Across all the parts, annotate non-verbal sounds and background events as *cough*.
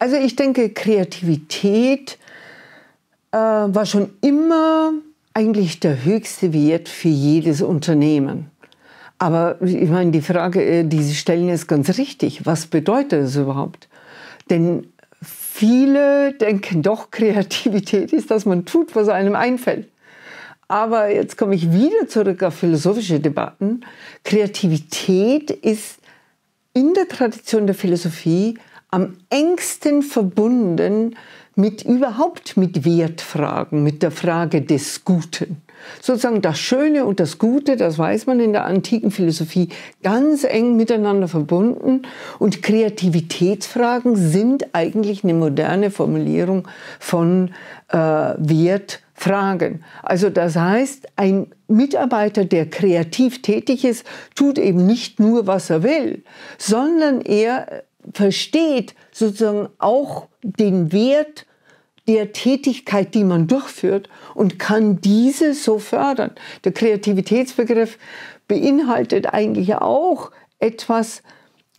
Also ich denke, Kreativität äh, war schon immer eigentlich der höchste Wert für jedes Unternehmen. Aber ich meine, die Frage, äh, die Sie stellen, ist ganz richtig. Was bedeutet das überhaupt? Denn viele denken doch, *laughs* Kreativität ist, dass man tut, was einem einfällt. Aber jetzt komme ich wieder zurück auf philosophische Debatten. Kreativität ist in der Tradition der Philosophie am engsten verbunden mit überhaupt mit Wertfragen, mit der Frage des Guten. Sozusagen das Schöne und das Gute, das weiß man in der antiken Philosophie, ganz eng miteinander verbunden. Und Kreativitätsfragen sind eigentlich eine moderne Formulierung von äh, Wert Also das heißt, ein Mitarbeiter, der kreativ tätig ist, tut eben nicht nur, was er will, sondern er versteht sozusagen auch den Wert der Tätigkeit, die man durchführt und kann diese so fördern. Der Kreativitätsbegriff beinhaltet eigentlich auch etwas,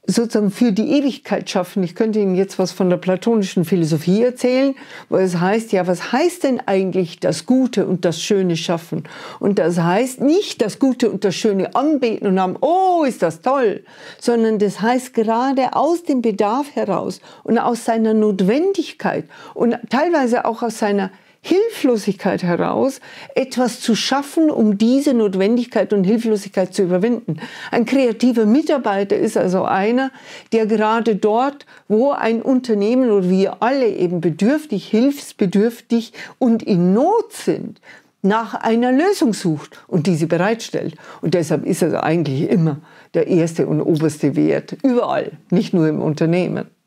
sozusagen für die Ewigkeit schaffen. Ich könnte Ihnen jetzt was von der platonischen Philosophie erzählen, wo es heißt, ja, was heißt denn eigentlich das Gute und das Schöne schaffen? Und das heißt nicht das Gute und das Schöne anbeten und haben, oh, ist das toll, sondern das heißt gerade aus dem Bedarf heraus und aus seiner Notwendigkeit und teilweise auch aus seiner Hilflosigkeit heraus etwas zu schaffen, um diese Notwendigkeit und Hilflosigkeit zu überwinden. Ein kreativer Mitarbeiter ist also einer, der gerade dort, wo ein Unternehmen oder wir alle eben bedürftig, hilfsbedürftig und in Not sind, nach einer Lösung sucht und diese bereitstellt. Und deshalb ist also eigentlich immer der erste und oberste Wert überall, nicht nur im Unternehmen.